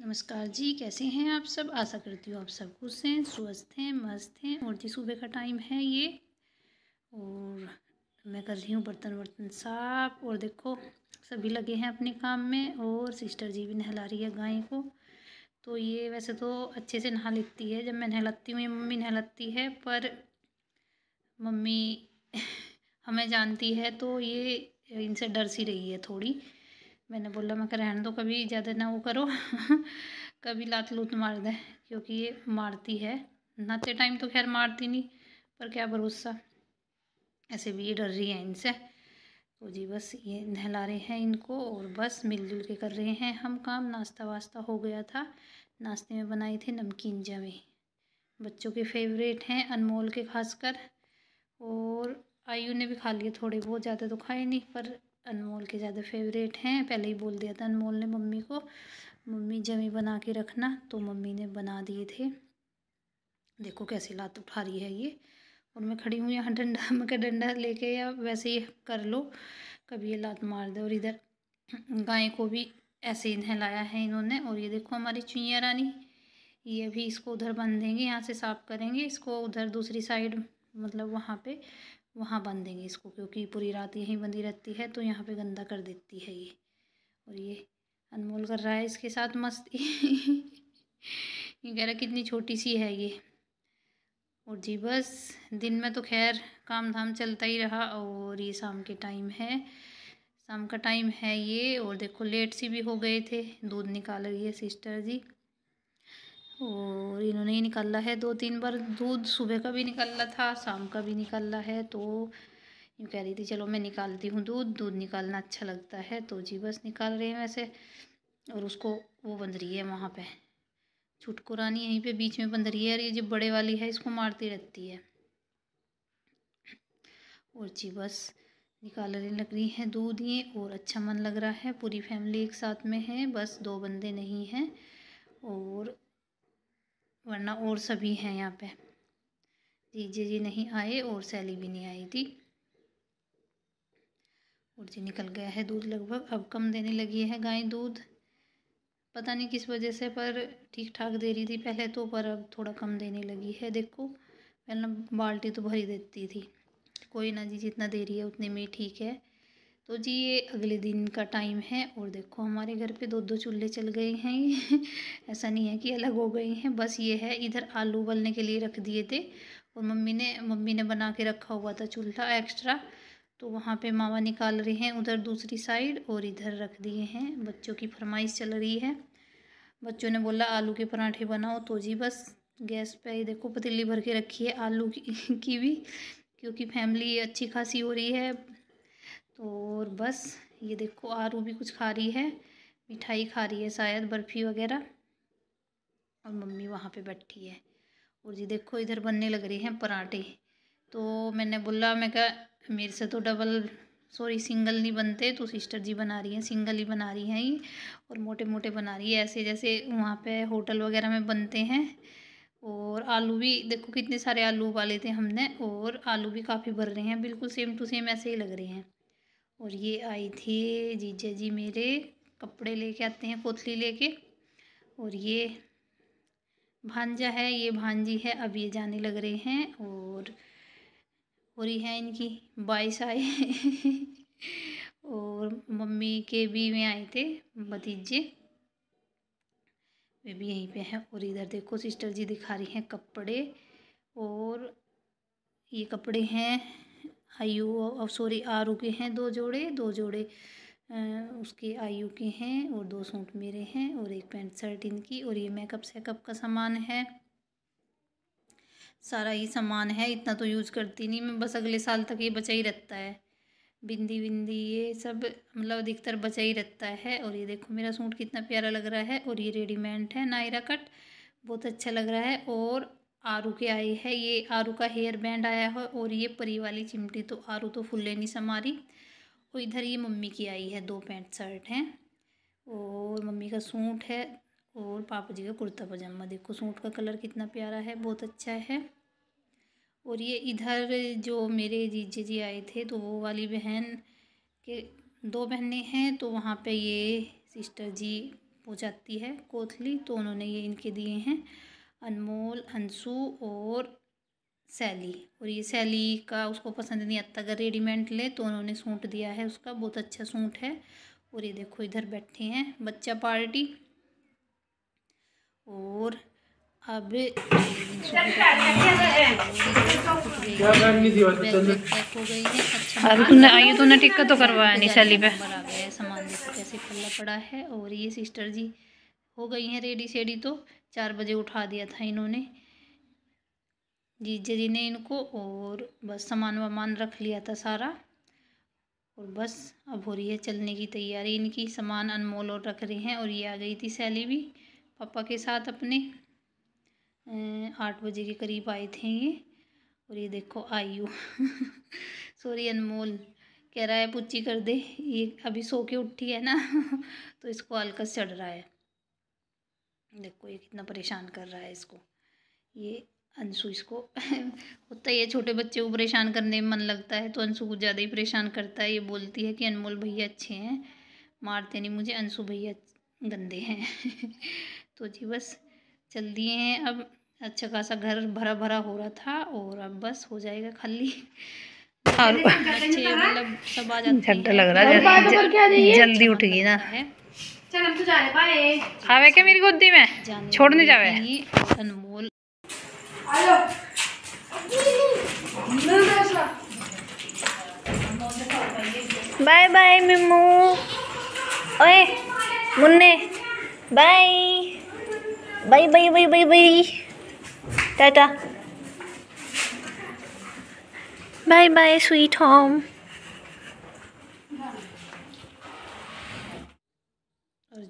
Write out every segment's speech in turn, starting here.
नमस्कार जी कैसे हैं आप सब आशा करती हूँ आप सब खुश हैं स्वस्थ हैं मस्त हैं और जी सुबह का टाइम है ये और मैं कर रही हूँ बर्तन वर्तन साफ और देखो सभी लगे हैं अपने काम में और सिस्टर जी भी नहला रही है गाय को तो ये वैसे तो अच्छे से नहा लेती है जब मैं नहलाती हूँ ये मम्मी नहलाती है पर मम्मी हमें जानती है तो ये इनसे डर सी रही है थोड़ी मैंने बोला मैं रहने दो कभी ज़्यादा ना वो करो कभी लात लूत मार दे क्योंकि ये मारती है नहाते टाइम तो खैर मारती नहीं पर क्या भरोसा ऐसे भी ये डर रही है इनसे तो जी बस ये नहला रहे हैं इनको और बस मिलजुल के कर रहे हैं हम काम नाश्ता वास्ता हो गया था नाश्ते में बनाए थे नमकीन जमे बच्चों के फेवरेट हैं अनमोल के खासकर और आयु ने भी खा लिए थोड़े बहुत ज़्यादा तो खाए नहीं पर अनमोल के ज़्यादा फेवरेट हैं पहले ही बोल दिया था अनमोल ने मम्मी को मम्मी जमी बना के रखना तो मम्मी ने बना दिए थे देखो कैसी लात उठा रही है ये और मैं खड़ी हूँ यहाँ डंडा मैं डंडा लेके या वैसे ही कर लो कभी ये लात मार दे और इधर गाय को भी ऐसे ही नहलाया है इन्होंने और ये देखो हमारी चुईया रानी ये भी इसको उधर बांध देंगे यहाँ से साफ़ करेंगे इसको उधर दूसरी साइड मतलब वहाँ पे वहाँ बांध देंगे इसको क्योंकि पूरी रात यहीं बंदी रहती है तो यहाँ पे गंदा कर देती है ये और ये अनमोल कर रहा है इसके साथ मस्ती ये कह रहा कितनी छोटी सी है ये और जी बस दिन में तो खैर काम धाम चलता ही रहा और ये शाम के टाइम है शाम का टाइम है ये और देखो लेट सी भी हो गए थे दूध निकाल रही है सिस्टर जी और इन्होंने ही निकाला है दो तीन बार दूध सुबह का भी निकाला था शाम का भी निकाला है तो यूँ कह रही थी चलो मैं निकालती हूँ दूध दूध निकालना अच्छा लगता है तो जी बस निकाल रहे हैं वैसे और उसको वो बंद रही है वहाँ पर छुटकुरानी यहीं पे बीच में बंद रही है और ये जो बड़े वाली है इसको मारती रहती है और जी बस निकालने लग रही है दूध ये और अच्छा मन लग रहा है पूरी फैमिली एक साथ में है बस दो बंदे नहीं हैं और वरना और सभी हैं यहाँ पे जीजे जी नहीं आए और सैली भी नहीं आई थी और जी निकल गया है दूध लगभग अब कम देने लगी है गाय दूध पता नहीं किस वजह से पर ठीक ठाक दे रही थी पहले तो पर अब थोड़ा कम देने लगी है देखो पहले बाल्टी तो भरी देती थी कोई ना जी जितना दे रही है उतने में ठीक है तो जी ये अगले दिन का टाइम है और देखो हमारे घर पे दो दो चूल्हे चल गए हैं ऐसा नहीं है कि अलग हो गए हैं बस ये है इधर आलू उबलने के लिए रख दिए थे और मम्मी ने मम्मी ने बना के रखा हुआ था चूल्हा एक्स्ट्रा तो वहाँ पे मामा निकाल रहे हैं उधर दूसरी साइड और इधर रख दिए हैं बच्चों की फरमाइश चल रही है बच्चों ने बोला आलू के पराठे बनाओ तो जी बस गैस पर ही देखो पतीली भर के रखी है आलू की, की भी क्योंकि फैमिली अच्छी खासी हो रही है तो और बस ये देखो आरू भी कुछ खा रही है मिठाई खा रही है शायद बर्फ़ी वगैरह और मम्मी वहाँ पे बैठी है और जी देखो इधर बनने लग रहे हैं पराठे तो मैंने बोला मैं क्या मेरे से तो डबल सॉरी सिंगल नहीं बनते तो सिस्टर जी बना रही हैं सिंगल ही बना रही हैं ये और मोटे मोटे बना रही है ऐसे जैसे वहाँ पे होटल वगैरह में बनते हैं और आलू भी देखो कितने सारे आलू उबाले थे हमने और आलू भी काफ़ी भर रहे हैं बिल्कुल सेम टू सेम ऐसे ही लग रहे हैं और ये आई थी जीजा जी मेरे कपड़े लेके आते हैं पोथली लेके और ये भांजा है ये भांजी है अब ये जाने लग रहे हैं और हो रही है इनकी बाईस आए और मम्मी के भी में आए थे भतीजे वे भी यहीं पे हैं और इधर देखो सिस्टर जी दिखा रही हैं कपड़े और ये कपड़े हैं आयु सॉरी आर के हैं दो जोड़े दो जोड़े उसके आयु के हैं और दो सूट मेरे हैं और एक पैंट शर्ट इनकी और ये मेकअप सेकअप का सामान है सारा ही सामान है इतना तो यूज़ करती नहीं मैं बस अगले साल तक ये बचा ही रहता है बिंदी बिंदी ये सब मतलब अधिकतर बचा ही रहता है और ये देखो मेरा सूट कितना प्यारा लग रहा है और ये रेडीमेड है नायरा कट बहुत अच्छा लग रहा है और आरू के आई है ये आरू का हेयर बैंड आया है और ये परी वाली चिमटी तो आरू तो फुल्ले नहीं समारी और इधर ये मम्मी की आई है दो पैंट शर्ट हैं और मम्मी का सूट है और पापा जी का कुर्ता पजामा देखो सूट का कलर कितना प्यारा है बहुत अच्छा है और ये इधर जो मेरे जीजे जी आए थे तो वो वाली बहन के दो बहनें हैं तो वहाँ पे ये सिस्टर जी पहुँचाती है कोथली तो उन्होंने ये इनके दिए हैं अनमोल अंशु और सैली और ये सैली का उसको पसंद नहीं आता अगर रेडीमेड ले तो उन्होंने सूट दिया है उसका बहुत अच्छा सूट है और ये देखो इधर बैठे हैं बच्चा पार्टी और अब अच्छा अरे तुमने आइए तूने टिक्का तो करवाया नहीं सैली पे सामान कैसे पड़ा है और ये सिस्टर जी हो गई हैं रेडी सेडी तो चार बजे उठा दिया था इन्होंने जीजे जी ने इनको और बस सामान वामान रख लिया था सारा और बस अब हो रही है चलने की तैयारी इनकी सामान अनमोल और रख रहे हैं और ये आ गई थी सैली भी पापा के साथ अपने अं, आठ बजे के करीब आए थे ये और ये देखो यू सॉरी अनमोल कह रहा है पुच्ची कर दे ये अभी सो के उठी है ना तो इसको हल्का चढ़ रहा है देखो ये कितना परेशान कर रहा है इसको ये अंशु इसको होता है छोटे बच्चे को परेशान करने में मन लगता है तो अंशु को ज़्यादा ही परेशान करता है ये बोलती है कि अनमोल भैया अच्छे हैं मारते नहीं मुझे अंशु भैया गंदे हैं तो जी बस चल दिए हैं अब अच्छा खासा घर भरा भरा हो रहा था और अब बस हो जाएगा खाली और अच्छे मतलब सब आ जाते हैं लग रहा है जल्दी उठ गई ना चल हम तो जा रहे बाय आवे के मेरी गोदी में छोड़ने जावे Anmol hello bye bye Mimmu ओए मुन्ने bye bye bye bye bye bye टाटा बाय बाय स्वीट होम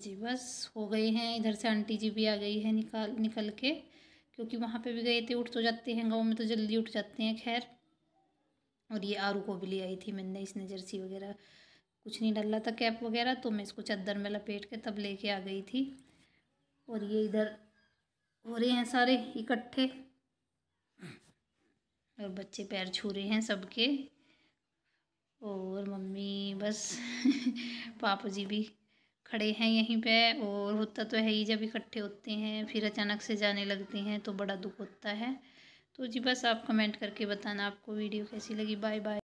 जी बस हो गए हैं इधर से आंटी जी भी आ गई है निकाल निकल के क्योंकि वहाँ पे भी गए थे उठ तो जाते हैं गाँव में तो जल्दी उठ जाते हैं खैर और ये आरू को भी ले आई थी मैंने इसने जर्सी वगैरह कुछ नहीं डाला था कैप वगैरह तो मैं इसको चादर में लपेट के तब लेके आ गई थी और ये इधर हो रहे हैं सारे इकट्ठे और बच्चे पैर छू रहे हैं सबके और मम्मी बस पापा जी भी खड़े हैं यहीं पे और होता तो है ही जब इकट्ठे होते हैं फिर अचानक से जाने लगते हैं तो बड़ा दुख होता है तो जी बस आप कमेंट करके बताना आपको वीडियो कैसी लगी बाय बाय